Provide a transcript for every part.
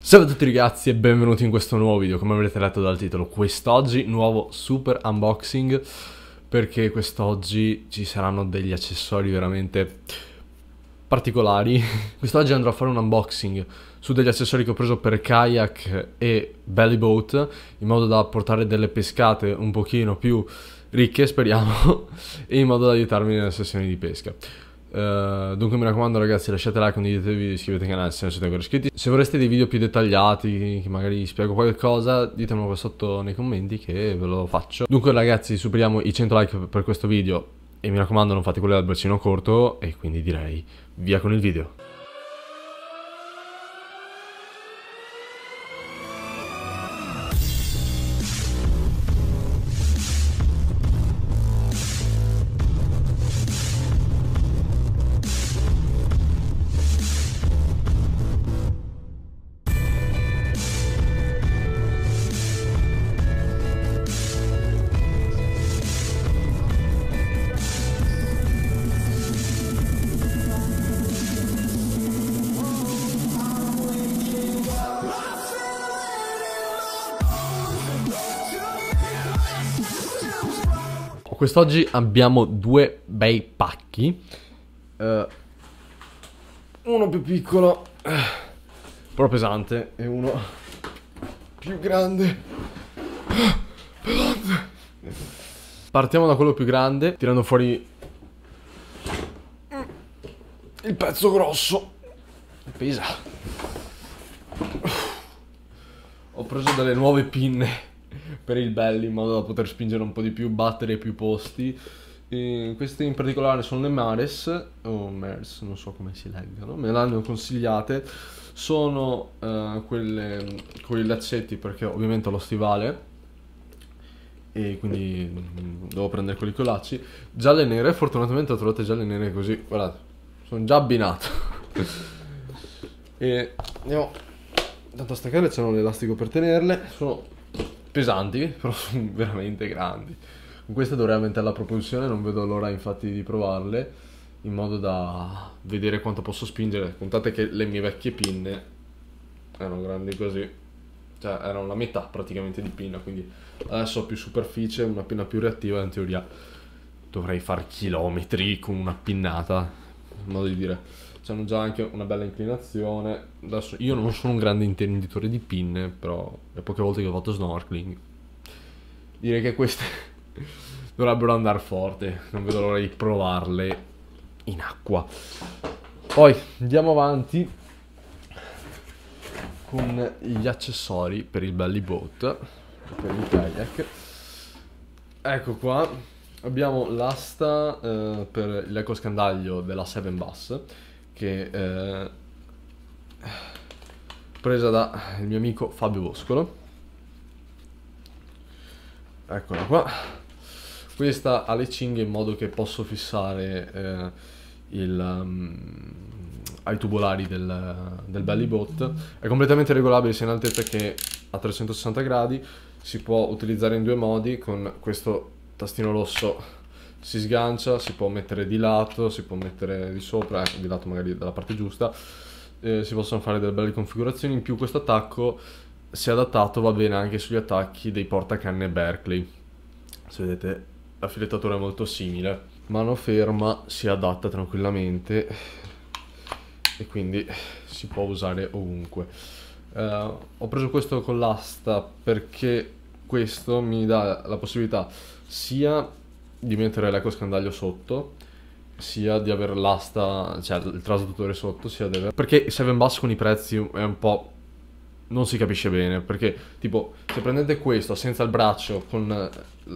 Salve a tutti ragazzi e benvenuti in questo nuovo video, come avrete letto dal titolo quest'oggi nuovo super unboxing perché quest'oggi ci saranno degli accessori veramente particolari quest'oggi andrò a fare un unboxing su degli accessori che ho preso per kayak e belly boat in modo da portare delle pescate un pochino più ricche speriamo e in modo da aiutarmi nelle sessioni di pesca eh, dunque mi raccomando ragazzi lasciate like, condividete il video, iscrivetevi al canale se non siete ancora iscritti Se vorreste dei video più dettagliati, che magari spiego qualcosa, ditemelo qua sotto nei commenti che ve lo faccio Dunque ragazzi superiamo i 100 like per questo video e mi raccomando non fate quello al braccino corto e quindi direi via con il video quest'oggi abbiamo due bei pacchi. Uh, uno più piccolo, eh, però pesante, e uno più grande. Pesante. Partiamo da quello più grande, tirando fuori il pezzo grosso. Pesa. Ho preso delle nuove pinne per il belli in modo da poter spingere un po' di più, battere più posti. E queste in particolare sono le Mares, o Mares, non so come si leggano, me le hanno consigliate. Sono uh, quelle con i laccetti perché ovviamente ho lo stivale e quindi mm, devo prendere quelli con i lacci. Gialle nere, fortunatamente ho trovato gialle nere così, guardate, sono già abbinato. e andiamo tanto a staccare, c'è un elastico per tenerle, sono pesanti, però sono veramente grandi. Con queste dovrei aumentare la propulsione, non vedo l'ora infatti di provarle, in modo da vedere quanto posso spingere. Contate che le mie vecchie pinne erano grandi così, cioè erano la metà praticamente di pinna, quindi adesso ho più superficie, una pinna più reattiva, in teoria dovrei fare chilometri con una pinnata, in modo di dire hanno già anche una bella inclinazione. Adesso, io non sono un grande intenditore di pinne, però le poche volte che ho fatto snorkeling, direi che queste dovrebbero andare forte. Non vedo l'ora di provarle in acqua. Poi andiamo avanti con gli accessori per il belly boat, per il kayak. Ecco qua, abbiamo l'asta eh, per l'eco scandaglio della 7 Bus che eh, presa dal mio amico Fabio Boscolo. Eccola qua. questa ha le cinghie in modo che posso fissare eh, il, um, ai tubolari del, del belly bot. È completamente regolabile sia in altezza che a 360 gradi. Si può utilizzare in due modi con questo tastino rosso si sgancia, si può mettere di lato, si può mettere di sopra, eh, di lato magari dalla parte giusta, eh, si possono fare delle belle configurazioni, in più questo attacco se adattato va bene anche sugli attacchi dei portacanne Berkeley. Se vedete la filettatura è molto simile, mano ferma si adatta tranquillamente e quindi si può usare ovunque. Eh, ho preso questo con l'asta perché questo mi dà la possibilità sia di mettere l'eco scandaglio sotto, sia di avere l'asta, cioè il traduttore sotto, sia di avere... Perché 7 bus con i prezzi è un po'... non si capisce bene, perché tipo se prendete questo senza il braccio con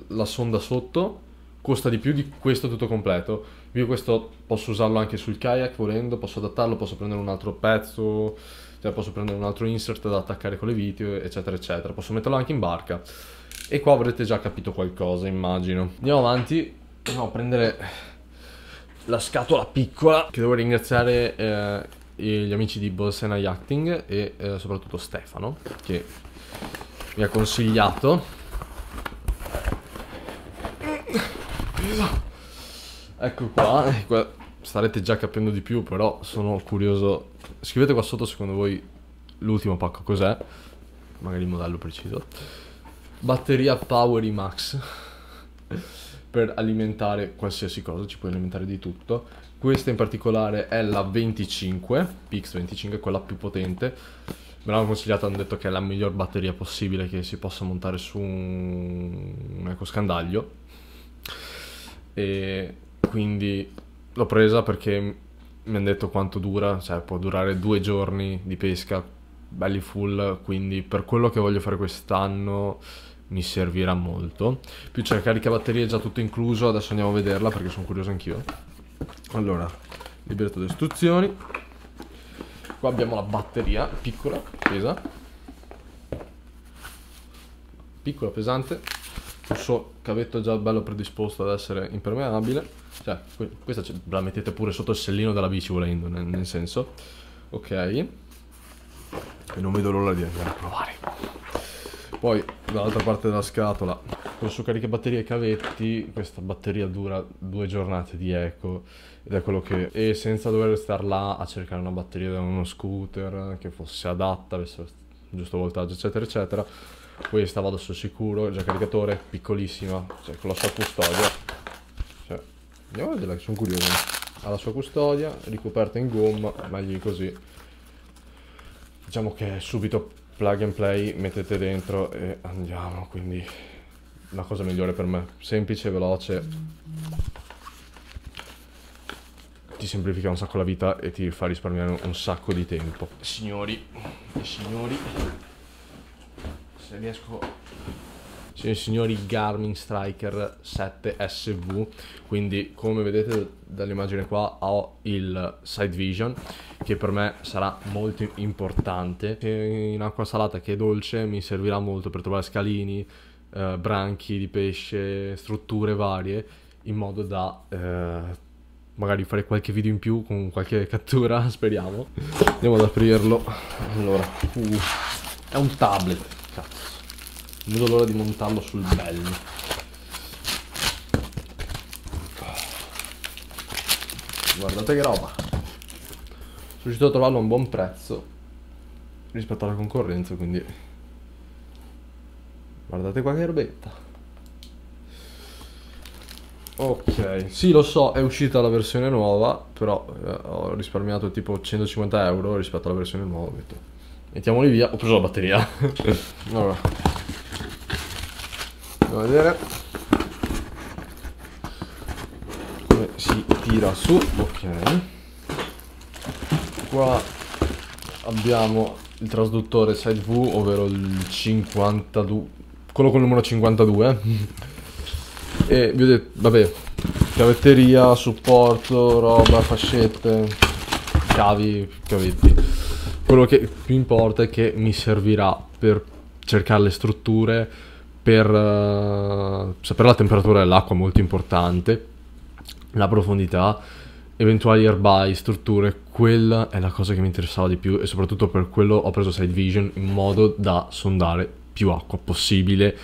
la sonda sotto, costa di più di questo tutto completo. Io questo posso usarlo anche sul kayak volendo, posso adattarlo, posso prendere un altro pezzo, cioè posso prendere un altro insert da attaccare con le viti, eccetera, eccetera. Posso metterlo anche in barca. E qua avrete già capito qualcosa, immagino. Andiamo avanti. Andiamo a prendere la scatola piccola, che devo ringraziare... Eh, gli amici di Bolsena Yachting e eh, soprattutto Stefano che mi ha consigliato ecco qua, eh, qua starete già capendo di più però sono curioso scrivete qua sotto secondo voi l'ultimo pacco cos'è magari il modello preciso batteria Power Max per alimentare qualsiasi cosa, ci puoi alimentare di tutto. Questa in particolare è la 25, pix 25 quella più potente. Me l'hanno consigliata, hanno detto che è la miglior batteria possibile che si possa montare su un, un ecoscandaglio. E quindi l'ho presa perché mi hanno detto quanto dura, cioè può durare due giorni di pesca, belli full, quindi per quello che voglio fare quest'anno mi servirà molto. Più c'è la carica batterie già tutto incluso, adesso andiamo a vederla perché sono curioso anch'io. Allora, libretto delle istruzioni. Qua abbiamo la batteria, piccola, pesa. Piccola, pesante. Questo cavetto è già bello predisposto ad essere impermeabile. Cioè, questa la mettete pure sotto il sellino della bici volendo, nel, nel senso. Ok. E non vedo l'ora di andare a provare. Poi dall'altra parte della scatola con su caricabatterie e cavetti, questa batteria dura due giornate di eco ed è quello che e senza dover star là a cercare una batteria da uno scooter che fosse adatta, avesse il giusto voltaggio, eccetera eccetera. Questa vado sul sicuro, già caricatore, piccolissima, cioè con la sua custodia. Cioè, andiamo a vederla che sono curioso. Ha la sua custodia, ricoperta in gomma, meglio così. Diciamo che è subito plug and play, mettete dentro e andiamo, quindi la cosa migliore per me. Semplice, veloce, ti semplifica un sacco la vita e ti fa risparmiare un sacco di tempo. Signori e signori, se riesco signori cioè, e signori Garmin Striker 7SV quindi come vedete dall'immagine qua ho il side vision che per me sarà molto importante in acqua salata che è dolce mi servirà molto per trovare scalini eh, branchi di pesce strutture varie in modo da eh, magari fare qualche video in più con qualche cattura speriamo andiamo ad aprirlo allora uh, è un tablet non vedo l'ora di montarlo sul bello. Guardate che roba. Sono riuscito a trovarlo a un buon prezzo rispetto alla concorrenza, quindi... Guardate qua che erbetta. Ok, sì lo so, è uscita la versione nuova, però eh, ho risparmiato tipo 150 euro rispetto alla versione nuova. Mettiamoli via, ho preso la batteria. allora. andiamo a vedere come si tira su ok qua abbiamo il trasduttore side V ovvero il 52 quello con il numero 52 e vi ho detto vabbè cavetteria supporto roba fascette cavi cavetti quello che più importa è che mi servirà per cercare le strutture per uh, eh, sapere cioè, la temperatura dell'acqua molto importante, la profondità, eventuali herbai, strutture, quella è la cosa che mi interessava di più e soprattutto per quello ho preso Side Vision in modo da sondare più acqua possibile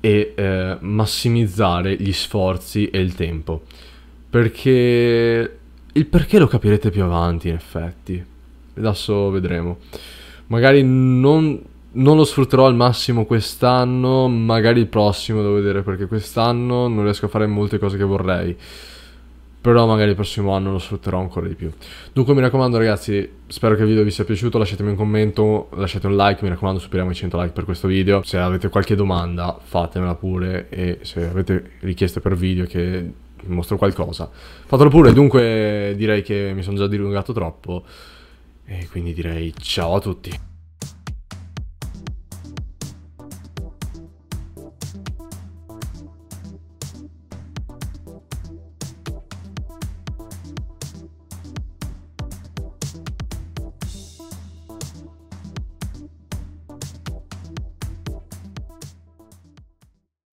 e eh, massimizzare gli sforzi e il tempo. Perché il perché lo capirete più avanti, in effetti. Adesso vedremo. Magari non non lo sfrutterò al massimo quest'anno, magari il prossimo devo vedere perché quest'anno non riesco a fare molte cose che vorrei. Però magari il prossimo anno lo sfrutterò ancora di più. Dunque mi raccomando ragazzi, spero che il video vi sia piaciuto, lasciatemi un commento, lasciate un like, mi raccomando superiamo i 100 like per questo video. Se avete qualche domanda fatemela pure e se avete richieste per video che vi mostro qualcosa fatelo pure. Dunque direi che mi sono già dilungato troppo e quindi direi ciao a tutti.